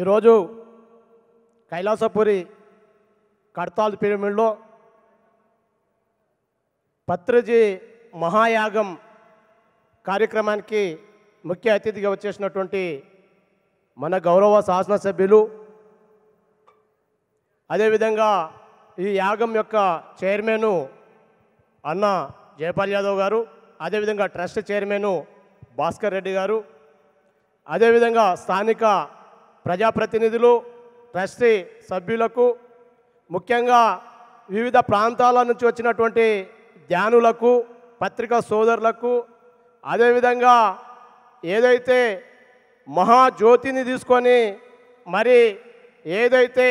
ఈరోజు కైలాసపురి కడతాల్ పిరమిడ్లో పత్రిజీ మహాయాగం కార్యక్రమానికి ముఖ్య అతిథిగా వచ్చేసినటువంటి మన గౌరవ శాసనసభ్యులు అదేవిధంగా ఈ యాగం యొక్క చైర్మను అన్న జయపాల్ యాదవ్ గారు అదేవిధంగా ట్రస్ట్ చైర్మను భాస్కర్ రెడ్డి గారు అదేవిధంగా స్థానిక ప్రజాప్రతినిధులు ట్రస్టీ సభ్యులకు ముఖ్యంగా వివిధ ప్రాంతాల నుంచి వచ్చినటువంటి ధ్యానులకు పత్రికా సోదరులకు అదేవిధంగా ఏదైతే మహాజ్యోతిని తీసుకొని మరి ఏదైతే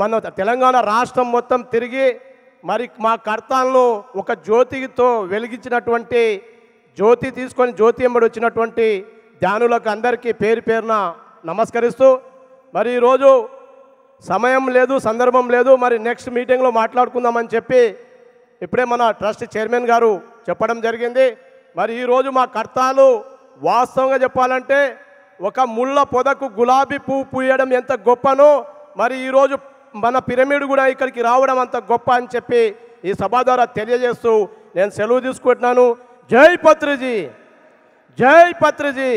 మన తెలంగాణ రాష్ట్రం మొత్తం తిరిగి మరి మా కర్తలను ఒక జ్యోతితో వెలిగించినటువంటి జ్యోతి తీసుకొని జ్యోతి ఎంబడి వచ్చినటువంటి ధ్యానులకు అందరికీ పేరు పేరున నమస్కరిస్తూ మరి ఈరోజు సమయం లేదు సందర్భం లేదు మరి నెక్స్ట్ మీటింగ్లో మాట్లాడుకుందామని చెప్పి ఇప్పుడే మన ట్రస్ట్ చైర్మన్ గారు చెప్పడం జరిగింది మరి ఈరోజు మా కర్తాలు వాస్తవంగా చెప్పాలంటే ఒక ముళ్ళ పొదకు గులాబీ పువ్వు పూయడం ఎంత గొప్పనో మరి ఈరోజు మన పిరమిడ్ కూడా ఇక్కడికి రావడం అంత గొప్ప అని చెప్పి ఈ సభ ద్వారా తెలియజేస్తూ నేను సెలవు తీసుకుంటున్నాను జై పత్రిజీ జై పత్రిజీ